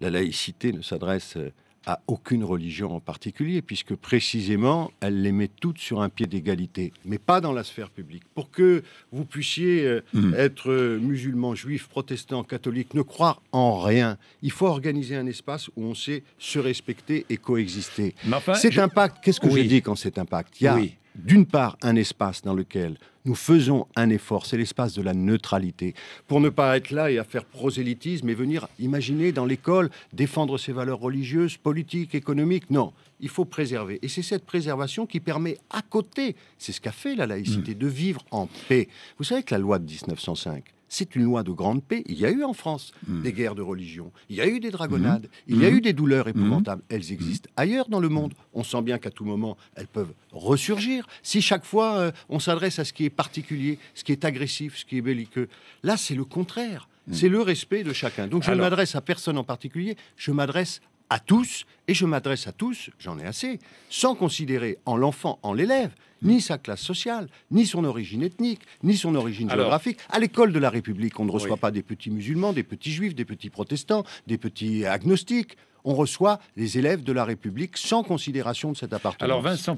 la laïcité ne s'adresse euh, à aucune religion en particulier, puisque précisément, elle les met toutes sur un pied d'égalité, mais pas dans la sphère publique. Pour que vous puissiez euh, hmm. être euh, musulman, juif, protestant, catholique, ne croire en rien, il faut organiser un espace où on sait se respecter et coexister. cet impact, qu'est-ce que je dis quand cet impact Il y a d'une part un espace dans lequel nous faisons un effort, c'est l'espace de la neutralité, pour ne pas être là et à faire prosélytisme et venir imaginer dans l'école défendre ses valeurs religieuses, politiques, économiques. Non, il faut préserver. Et c'est cette préservation qui permet à côté, c'est ce qu'a fait la laïcité, mm. de vivre en paix. Vous savez que la loi de 1905, c'est une loi de grande paix. Il y a eu en France mm. des guerres de religion, il y a eu des dragonnades, mm. il y a eu des douleurs épouvantables. Elles existent ailleurs dans le monde. On sent bien qu'à tout moment, elles peuvent ressurgir. Si chaque fois, euh, on s'adresse à ce qui est particulier, ce qui est agressif, ce qui est belliqueux. Là, c'est le contraire. Hmm. C'est le respect de chacun. Donc je ne m'adresse à personne en particulier, je m'adresse à tous, et je m'adresse à tous, j'en ai assez, sans considérer en l'enfant, en l'élève, hmm. ni sa classe sociale, ni son origine ethnique, ni son origine géographique. À l'école de la République, on ne reçoit pas des petits musulmans, des petits juifs, des petits protestants, des petits agnostiques. On reçoit les élèves de la République sans considération de cet appartenance.